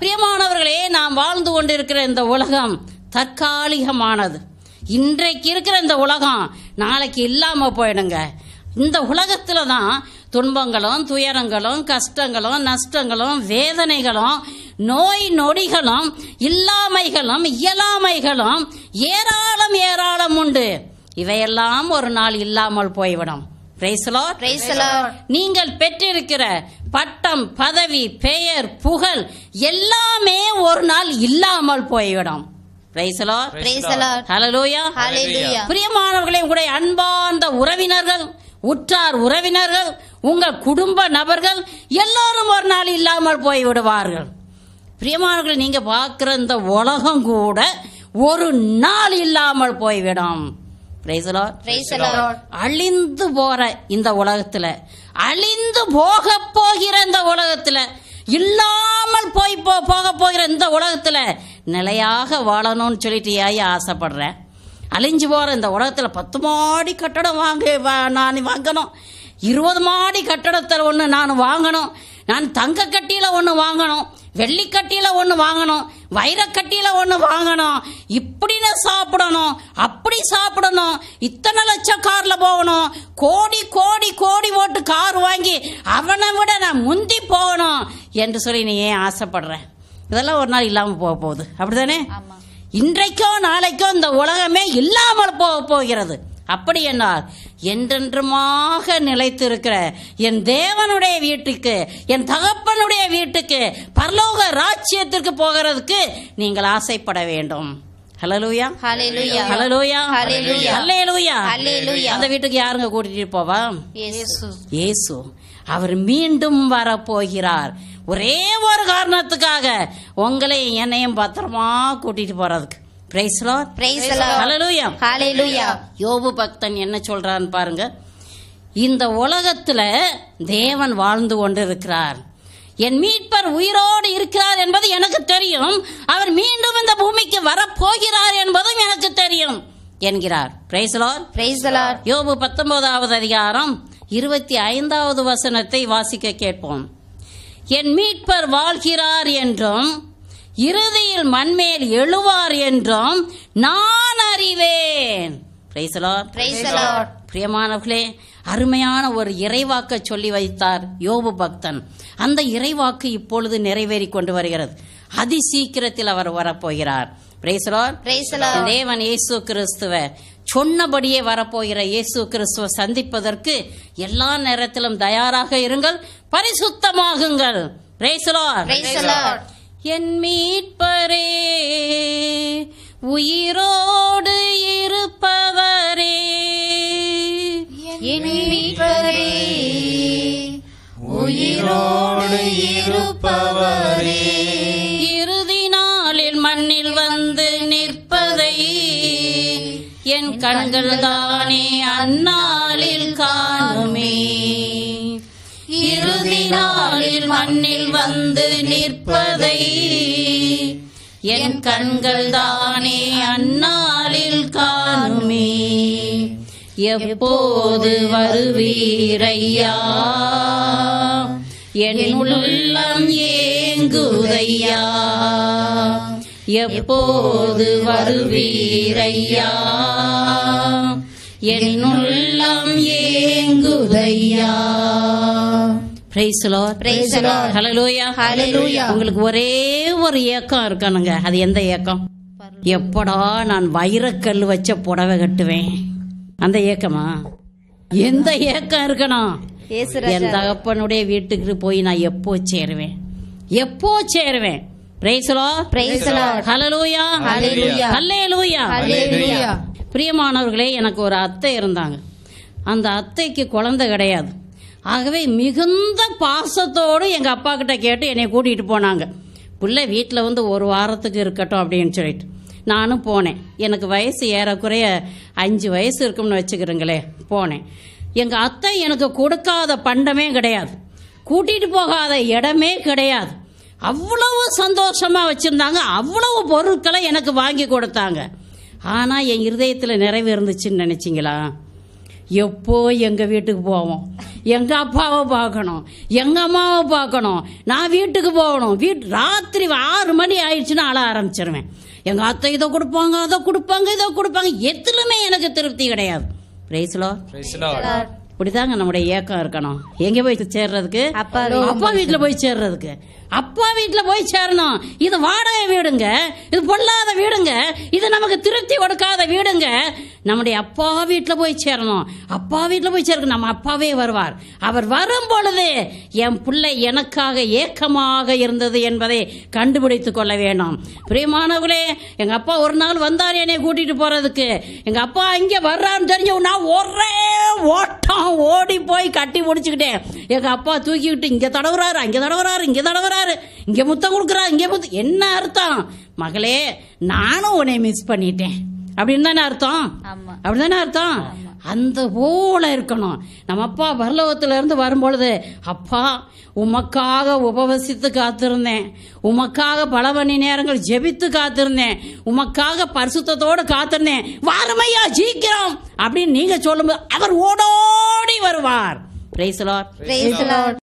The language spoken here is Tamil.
பிரியமானவர்களே நாம் வாழ்ந்து கொண்டிருக்கிற இந்த உலகம் தற்காலிகமானது இன்றைக்கு இருக்கிற இந்த உலகம் நாளைக்கு இல்லாமல் போயிடுங்க இந்த உலகத்தில் தான் துன்பங்களும் துயரங்களும் கஷ்டங்களும் நஷ்டங்களும் வேதனைகளும் நோய் நொடிகளும் இல்லாமைகளும் இயலாமைகளும் ஏராளம் ஏராளம் உண்டு இவையெல்லாம் ஒரு நாள் இல்லாமல் போய்விடும் நீங்கள் பெற்றிருக்கிற பட்டம் பதவி பெயர் புகழ் எல்லாமே ஒரு நாள் இல்லாமல் போய்விடும் பிரியமானவர்களையும் கூட அன்பார்ந்த உறவினர்கள் உற்றார் உறவினர்கள் உங்கள் குடும்ப நபர்கள் எல்லாரும் ஒரு நாள் இல்லாமல் போய்விடுவார்கள் பிரியமானவர்கள் நீங்க பார்க்கிற இந்த உலகம் கூட ஒரு நாள் இல்லாமல் போய்விடும் அழிந்து போற இந்த உலகத்துல அழிந்து போக போகிற இந்த உலகத்துல இல்லாமல் போய் போக போகிற இந்த உலகத்துல நிலையாக வாழணும்னு சொல்லிட்டு ஏன் ஆசைப்படுற அழிஞ்சு போகிற இந்த உலகத்தில் பத்து மாடி கட்டடம் வாங்க நான் வாங்கணும் இருபது மாடி கட்டடத்தில் ஒன்று நான் வாங்கணும் நான் தங்க கட்டியில் ஒன்று வாங்கணும் வெள்ளிக்கட்டியில ஒன்று வாங்கணும் வைரக்கட்டியில ஒன்று வாங்கணும் இப்படின்னு சாப்பிடணும் அப்படி சாப்பிடணும் இத்தனை லட்சம் கார்ல போகணும் கோடி கோடி கோடி ஓட்டு கார் வாங்கி அவனை விட நான் முந்தி போகணும் என்று சொல்லி நீ ஏன் ஆசைப்படுறேன் இதெல்லாம் ஒரு நாள் இல்லாமல் போக போகுது அப்படிதானே இன்றைக்கோ நாளைக்கோ இந்த உலகமே இல்லாமல் போக போகிறது அப்படி என்னால் என்றென்றுமாக நிலைத்திருக்கிற என் தேவனுடைய வீட்டுக்கு என் தகப்பனுடைய வீட்டுக்கு பரலோக ராஜ்யத்திற்கு போகிறதுக்கு நீங்கள் ஆசைப்பட வேண்டும் hallelujah hallelujah hallelujah hallelujah hallelujah hallelujah அந்த வீட்டுக்கு யாருங்க கூட்டிட்டு போவா இயேசு அவர் மீண்டும் வரப்போகிறார் ஒரே ஒரு காரணத்துக்காக உங்களையும் என்னையும் பத்திரமா கூட்டிட்டு போறதுக்கு யோபு பக்தன் என்ன சொல்றான்னு பாருங்க இந்த உலகத்துல தேவன் வாழ்ந்து கொண்டு இருக்கிறார் என் மீட்பர் உயிரோடு இருக்கிறார் என்பது எனக்கு தெரியும் அவர் மீண்டும் இந்த பூமிக்கு வரப்போகிறார் என்பதும் எனக்கு தெரியும் என்கிறார் யோபு பத்தொன்பதாவது அதிகாரம் இருபத்தி ஐந்தாவது வசனத்தை வாசிக்க கேட்போம் என் மீட்பர் வாழ்கிறார் என்றும் இறுதியில் மண்மேல் எழுவார் என்றும் நான் அறிவேன் பிரியமானவர்களே அருமையான ஒரு இறைவாக்க சொல்லி வைத்தார் யோபு பக்தன் அந்த இறைவாக்கு இப்பொழுது நிறைவேறி கொண்டு வருகிறது அதி சீக்கிரத்தில் அவர் வரப்போகிறார் தேவன் இயேசு கிறிஸ்துவ சொன்னபடியே வரப்போகிற இயேசு கிறிஸ்துவ சந்திப்பதற்கு எல்லா நேரத்திலும் தயாராக இருங்கள் பரிசுத்தமாகுங்கள் என் மீட்பரே உயிரோடு இருப்பவரே என் மீட்பரே உயிரோடு இருப்பவரே இறுதி நாளில் மண்ணில் வந்து நிற்பதை என் கண்கள் தானே அந்நாளில் காணுமே இறுதி நாளில் மண்ணில் வந்து நிற்பதை என் கண்கள் தானே அந்நாளில் காணுமே எப்போது வருவீரையா என் உள்ளம் ஏங்குதையா எப்போது வருவீரையா என்னுள்ளம் ஏங்குதையா உங்களுக்கு ஒரே ஒரு ஏக்கம் இருக்கணுங்க அது எந்த ஏக்கம் எப்படா நான் வைரக்கல் வச்ச புடவை கட்டுவேன் அந்த ஏக்கமா எந்த ஏக்கம் இருக்கணும் என் தகப்பனுடைய வீட்டுக்கு போய் நான் எப்போ சேருவேன் எப்போ சேருவேன் பிரைஸ்லோ பிரைஸ்லோ ஹலலூயா ஹல்லேலூயா ஹல்லேலூயா பிரியமானவர்களே எனக்கு ஒரு அத்தை இருந்தாங்க அந்த அத்தைக்கு குழந்தை கிடையாது ஆகவே மிகுந்த பாசத்தோடு எங்கள் அப்பா கிட்ட கேட்டு என்னை கூட்டிகிட்டு போனாங்க பிள்ளை வீட்டில் வந்து ஒரு வாரத்துக்கு இருக்கட்டும் அப்படின்னு சொல்லிட்டு நானும் போனேன் எனக்கு வயசு ஏறக்குறைய அஞ்சு வயசு இருக்கும்னு வச்சுக்கிறேங்களே போனேன் எங்கள் அத்தை எனக்கு கொடுக்காத பண்டமே கிடையாது கூட்டிகிட்டு போகாத இடமே கிடையாது அவ்வளவு சந்தோஷமாக வச்சுருந்தாங்க அவ்வளவு பொருட்களை எனக்கு வாங்கி கொடுத்தாங்க ஆனால் என் இருதயத்தில் நிறைவு இருந்துச்சுன்னு நினச்சிங்களா எப்போ எங்கள் வீட்டுக்கு போவோம் எங்கள் அப்பாவை பார்க்கணும் எங்கள் அம்மாவை பார்க்கணும் நான் வீட்டுக்கு போகணும் வீட் ராத்திரி ஆறு மணி ஆயிடுச்சுன்னா அழ ஆரம்பிச்சிருவேன் எங்கள் அத்தை இதை கொடுப்பாங்க அதை கொடுப்பாங்க இதை கொடுப்பாங்க எதுலுமே எனக்கு திருப்தி கிடையாது பிரைஸ்லோ இப்படிதாங்க நம்முடைய இயக்கம் இருக்கணும் எங்க போய் சேர்றதுக்கு அப்பா அப்பா வீட்டுல போய் சேர்றதுக்கு அப்பா வீட்டுல போய் சேரணும் இது வாடகை வீடுங்க இது பொல்லாத வீடுங்க இது நமக்கு திருப்தி கொடுக்காத வீடுங்க நம்முடைய அப்பா வீட்டுல போய் சேரணும் அப்பா வீட்டுல போய் சேரணும் நம்ம அப்பாவே வருவார் அவர் வரும் பொழுது என் பிள்ளை எனக்காக ஏக்கமாக இருந்தது என்பதை கண்டுபிடித்து கொள்ள வேணும் பிரியமானவர்களே எங்க அப்பா ஒரு நாள் வந்தார் என்னை கூட்டிட்டு போறதுக்கு எங்க அப்பா இங்க வர்றான்னு தெரிஞ்சு நான் ஒரே ஓட்டம் ஓடி போய் கட்டி முடிச்சுக்கிட்டேன் எங்க அப்பா தூக்கிக்கிட்டு இங்கே தடவுறாரு அங்கே தடவுறாரு இங்கே தடவுறாரு இங்கே முத்தம் கொடுக்குறாரு இங்கே முத்தம் என்ன அர்த்தம் மகளே நானும் உன்னை மிஸ் பண்ணிட்டேன் அப்படின்னு தானே அர்த்தம் அப்படின்னு தானே அர்த்தம் அந்த போல இருக்கணும் நம்ம அப்பா இருந்து வரும்பொழுது அப்பா உமக்காக உபவசித்து காத்திருந்தேன் உமக்காக பல மணி நேரங்கள் ஜெபித்து காத்திருந்தேன் உமக்காக பரிசுத்தத்தோடு காத்திருந்தேன் வாரமையா ஜீக்கிரம் அப்படின்னு நீங்கள் சொல்லும்போது அவர் ஓடோடி வருவார் பிரைஸ் லார்ட்